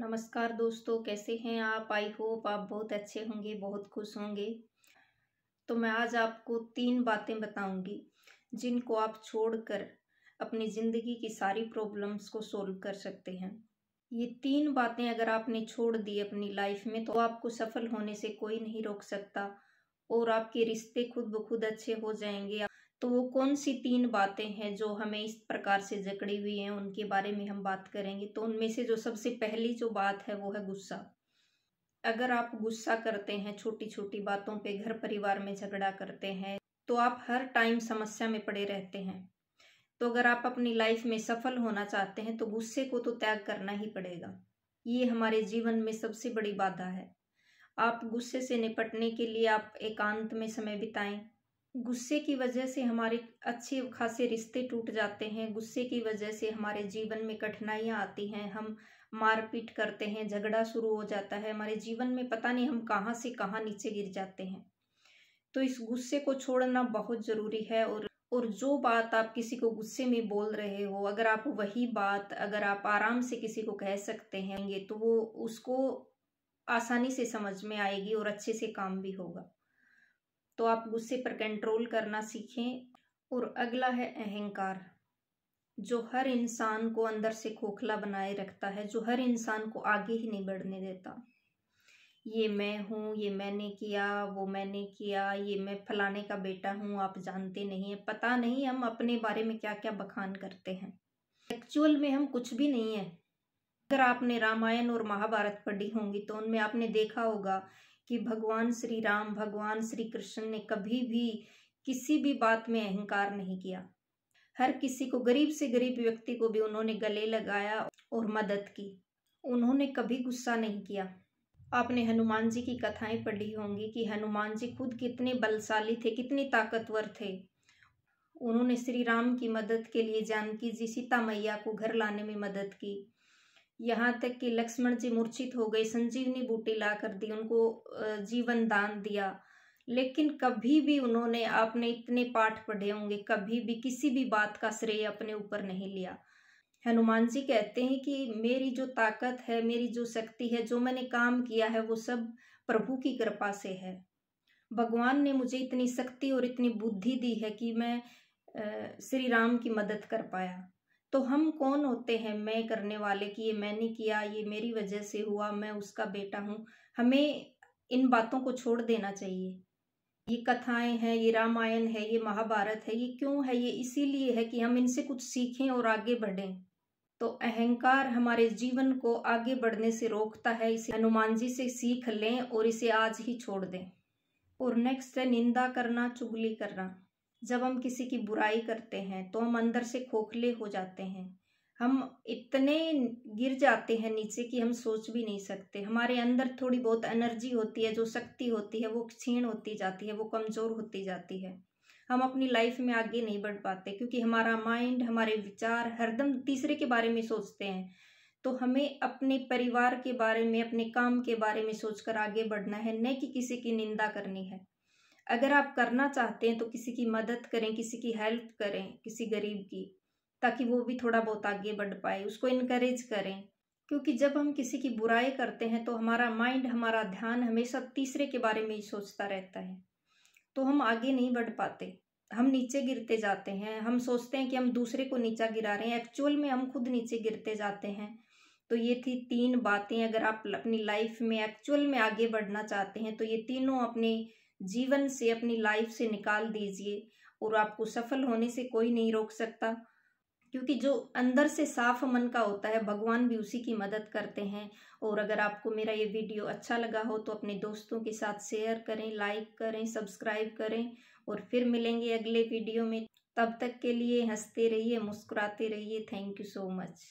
नमस्कार दोस्तों कैसे हैं आप आई होप आप बहुत अच्छे होंगे बहुत खुश होंगे तो मैं आज आपको तीन बातें बताऊंगी जिनको आप छोड़कर अपनी ज़िंदगी की सारी प्रॉब्लम्स को सोल्व कर सकते हैं ये तीन बातें अगर आपने छोड़ दी अपनी लाइफ में तो आपको सफल होने से कोई नहीं रोक सकता और आपके रिश्ते खुद ब खुद अच्छे हो जाएंगे तो वो कौन सी तीन बातें हैं जो हमें इस प्रकार से जकड़ी हुई हैं उनके बारे में हम बात करेंगे तो उनमें से जो सबसे पहली जो बात है वो है गुस्सा अगर आप गुस्सा करते हैं छोटी छोटी बातों पे घर परिवार में झगड़ा करते हैं तो आप हर टाइम समस्या में पड़े रहते हैं तो अगर आप अपनी लाइफ में सफल होना चाहते हैं तो गुस्से को तो त्याग करना ही पड़ेगा ये हमारे जीवन में सबसे बड़ी बाधा है आप गुस्से से निपटने के लिए आप एकांत में समय बिताएं गुस्से की वजह से हमारे अच्छे खासे रिश्ते टूट जाते हैं गुस्से की वजह से हमारे जीवन में कठिनाइयाँ आती हैं हम मारपीट करते हैं झगड़ा शुरू हो जाता है हमारे जीवन में पता नहीं हम कहाँ से कहाँ नीचे गिर जाते हैं तो इस गुस्से को छोड़ना बहुत ज़रूरी है और और जो बात आप किसी को गुस्से में बोल रहे हो अगर आप वही बात अगर आप आराम से किसी को कह सकते हैं तो वो उसको आसानी से समझ में आएगी और अच्छे से काम भी होगा तो आप गुस्से पर कंट्रोल करना सीखें और अगला है अहंकार जो हर इंसान को अंदर से खोखला बनाए रखता है जो हर इंसान को आगे ही नहीं बढ़ने देता ये मैं हूँ ये मैंने किया वो मैंने किया ये मैं फलाने का बेटा हूँ आप जानते नहीं है पता नहीं हम अपने बारे में क्या क्या बखान करते हैं एक्चुअल में हम कुछ भी नहीं है अगर आपने रामायण और महाभारत पढ़ी होंगी तो उनमें आपने देखा होगा कि भगवान श्री राम भगवान श्री कृष्ण ने कभी भी किसी भी बात में अहंकार नहीं किया हर किसी को गरीब से गरीब व्यक्ति को भी उन्होंने गले लगाया और मदद की उन्होंने कभी गुस्सा नहीं किया आपने हनुमान जी की कथाएं पढ़ी होंगी कि हनुमान जी खुद कितने बलशाली थे कितने ताकतवर थे उन्होंने श्री राम की मदद के लिए जानकी जी सीता मैया को घर लाने में मदद की यहाँ तक कि लक्ष्मण जी मूर्छित हो गए संजीवनी बूटी ला कर दी उनको जीवन दान दिया लेकिन कभी भी उन्होंने आपने इतने पाठ पढ़े होंगे कभी भी किसी भी बात का श्रेय अपने ऊपर नहीं लिया हनुमान जी कहते हैं कि मेरी जो ताकत है मेरी जो शक्ति है जो मैंने काम किया है वो सब प्रभु की कृपा से है भगवान ने मुझे इतनी शक्ति और इतनी बुद्धि दी है कि मैं श्री राम की मदद कर पाया तो हम कौन होते हैं मैं करने वाले कि ये मैंने किया ये मेरी वजह से हुआ मैं उसका बेटा हूँ हमें इन बातों को छोड़ देना चाहिए ये कथाएं हैं ये रामायण है ये महाभारत है ये क्यों है ये इसीलिए है कि हम इनसे कुछ सीखें और आगे बढ़ें तो अहंकार हमारे जीवन को आगे बढ़ने से रोकता है इसे हनुमान जी से सीख लें और इसे आज ही छोड़ दें और नेक्स्ट है निंदा करना चुगली करना जब हम किसी की बुराई करते हैं तो हम अंदर से खोखले हो जाते हैं हम इतने गिर जाते हैं नीचे कि हम सोच भी नहीं सकते हमारे अंदर थोड़ी बहुत एनर्जी होती है जो शक्ति होती है वो क्षीण होती जाती है वो कमज़ोर होती जाती है हम अपनी लाइफ में आगे नहीं बढ़ पाते क्योंकि हमारा माइंड हमारे विचार हरदम तीसरे के बारे में सोचते हैं तो हमें अपने परिवार के बारे में अपने काम के बारे में सोचकर आगे बढ़ना है न कि किसी की निंदा करनी है अगर आप करना चाहते हैं तो किसी की मदद करें किसी की हेल्प करें किसी गरीब की ताकि वो भी थोड़ा बहुत आगे बढ़ पाए उसको इनक्रेज करें क्योंकि जब हम किसी की बुराई करते हैं तो हमारा माइंड हमारा ध्यान हमेशा तीसरे के बारे में ही सोचता रहता है तो हम आगे नहीं बढ़ पाते हम नीचे गिरते जाते हैं हम सोचते हैं कि हम दूसरे को नीचा गिरा रहे हैं एक्चुअल में हम खुद नीचे गिरते जाते हैं तो ये थी तीन बातें अगर आप अपनी लाइफ में एक्चुअल में आगे बढ़ना चाहते हैं तो ये तीनों अपने जीवन से अपनी लाइफ से निकाल दीजिए और आपको सफल होने से कोई नहीं रोक सकता क्योंकि जो अंदर से साफ मन का होता है भगवान भी उसी की मदद करते हैं और अगर आपको मेरा ये वीडियो अच्छा लगा हो तो अपने दोस्तों के साथ शेयर करें लाइक करें सब्सक्राइब करें और फिर मिलेंगे अगले वीडियो में तब तक के लिए हंसते रहिए मुस्कुराते रहिए थैंक यू सो मच